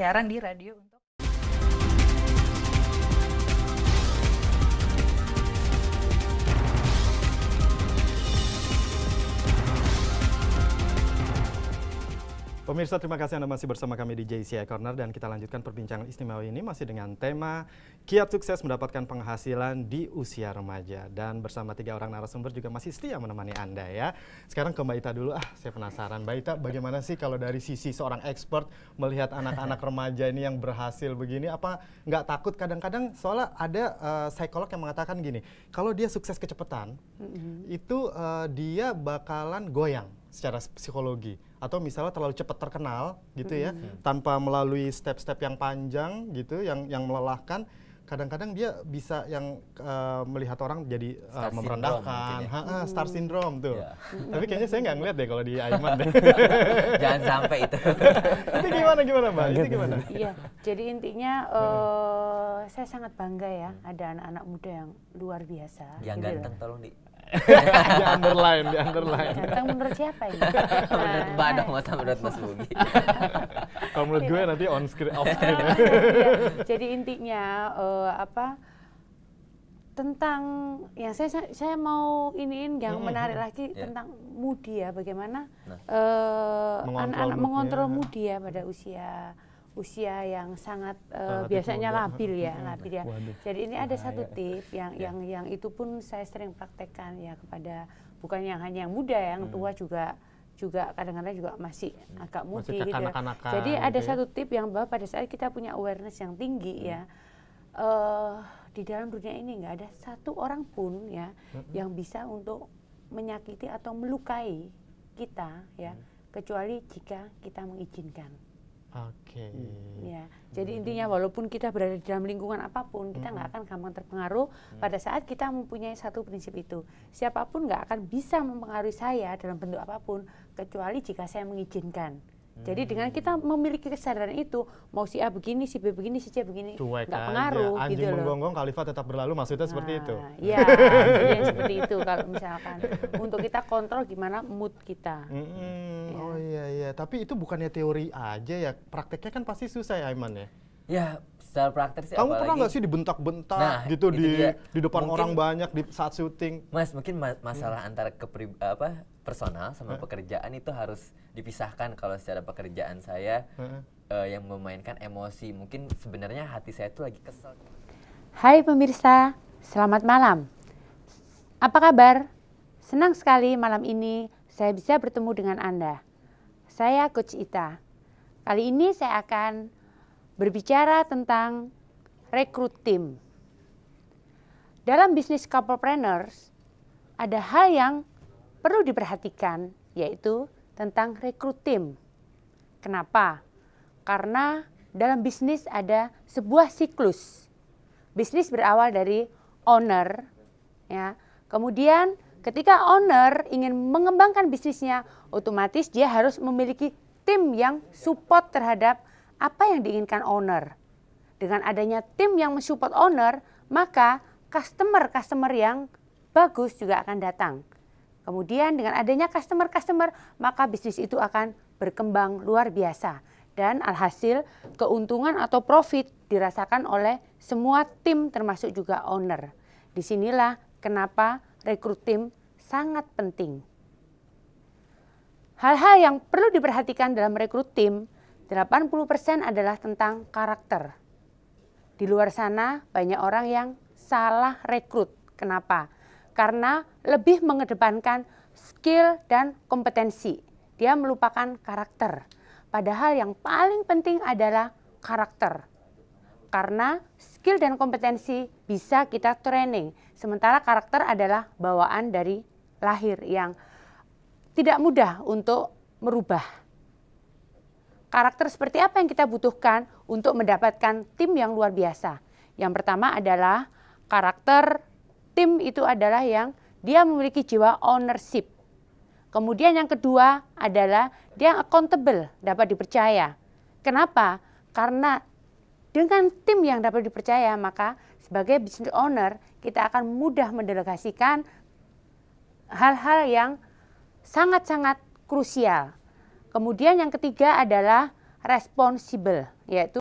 siaran di radio untuk Pemirsa terima kasih Anda masih bersama kami di JCI Corner dan kita lanjutkan perbincangan istimewa ini masih dengan tema kiat sukses mendapatkan penghasilan di usia remaja dan bersama tiga orang narasumber juga masih setia menemani Anda ya. Sekarang ke Mbak Ita dulu ah saya penasaran Mbak Ita bagaimana sih kalau dari sisi seorang expert melihat anak-anak remaja ini yang berhasil begini apa nggak takut kadang-kadang soalnya ada uh, psikolog yang mengatakan gini kalau dia sukses kecepatan mm -hmm. itu uh, dia bakalan goyang secara psikologi atau misalnya terlalu cepat terkenal gitu ya hmm. hmm. tanpa melalui step-step yang panjang gitu yang yang melelahkan kadang-kadang dia bisa yang uh, melihat orang jadi uh, eh, star memerendahkan ha, ha, star syndrome ya. hmm. tuh yeah. tapi kayaknya saya nggak ngeliat deh kalau di Aiman deh jangan sampai itu itu gimana gimana mbak itu gimana iya jadi intinya uh, saya sangat bangga ya ada anak-anak muda yang luar biasa yang gitu ganteng tolong di di underline, di underline. Tentang menurut siapa ini? menurut nah. Mbak dong, masa menurut Mas Bugi. Kalau menurut gue nanti on screen, off screen. Iya, jadi intinya uh, apa? tentang ya saya saya mau iniin yang hmm, menarik lagi yeah. tentang mudi ya bagaimana anak nah. uh, mengontrol, anak -anak mengontrol mudi ya pada usia usia yang sangat uh, biasanya muda. labil ya, labil ya. Jadi ini ada satu tip yang ya. yang yang itu pun saya sering praktekkan ya kepada bukan yang hanya yang muda, yang hmm. tua juga juga kadang-kadang juga masih agak mudi masih gitu. Ya. Jadi gitu ada ya? satu tip yang bahwa pada saat kita punya awareness yang tinggi hmm. ya uh, di dalam dunia ini nggak ada satu orang pun ya hmm. yang bisa untuk menyakiti atau melukai kita ya hmm. kecuali jika kita mengizinkan. Oke. Okay. Hmm, ya. Hmm. Jadi intinya walaupun kita berada di dalam lingkungan apapun, kita nggak hmm. akan gampang terpengaruh hmm. pada saat kita mempunyai satu prinsip itu. Siapapun nggak akan bisa mempengaruhi saya dalam bentuk apapun kecuali jika saya mengizinkan. Jadi dengan hmm. kita memiliki kesadaran itu, mau si A begini, si B begini, si C begini, nggak pengaruh aja. Anjing gitu menggonggong, khalifah tetap berlalu, maksudnya nah, seperti itu. Nah, iya, ya, seperti itu kalau misalkan. Untuk kita kontrol gimana mood kita. -hmm. ya. Oh iya iya, tapi itu bukannya teori aja ya, prakteknya kan pasti susah ya Aiman ya? Ya, secara praktek sih Kamu pernah nggak sih dibentak-bentak nah, gitu di di depan mungkin, orang banyak di saat syuting? Mas, mungkin ma masalah hmm. antara kepri apa personal sama hmm. pekerjaan itu harus dipisahkan kalau secara pekerjaan saya hmm. uh, yang memainkan emosi. Mungkin sebenarnya hati saya itu lagi kesel. Hai pemirsa, selamat malam. Apa kabar? Senang sekali malam ini saya bisa bertemu dengan Anda. Saya Coach Ita. Kali ini saya akan berbicara tentang rekrut tim. Dalam bisnis couple ada hal yang perlu diperhatikan, yaitu tentang rekrut tim. Kenapa? Karena dalam bisnis ada sebuah siklus. Bisnis berawal dari owner, ya. Kemudian ketika owner ingin mengembangkan bisnisnya, otomatis dia harus memiliki tim yang support terhadap apa yang diinginkan owner. Dengan adanya tim yang mensupport owner, maka customer-customer yang bagus juga akan datang. Kemudian dengan adanya customer-customer, maka bisnis itu akan berkembang luar biasa. Dan alhasil keuntungan atau profit dirasakan oleh semua tim termasuk juga owner. Disinilah kenapa rekrut tim sangat penting. Hal-hal yang perlu diperhatikan dalam rekrut tim 80% adalah tentang karakter. Di luar sana banyak orang yang salah rekrut. Kenapa? Karena lebih mengedepankan skill dan kompetensi. Dia melupakan karakter. Padahal yang paling penting adalah karakter. Karena skill dan kompetensi bisa kita training, sementara karakter adalah bawaan dari lahir yang tidak mudah untuk merubah. Karakter seperti apa yang kita butuhkan untuk mendapatkan tim yang luar biasa? Yang pertama adalah karakter tim itu adalah yang dia memiliki jiwa ownership. Kemudian yang kedua adalah dia accountable, dapat dipercaya. Kenapa? Karena dengan tim yang dapat dipercaya, maka sebagai business owner kita akan mudah mendelegasikan hal-hal yang sangat-sangat krusial Kemudian yang ketiga adalah responsible, yaitu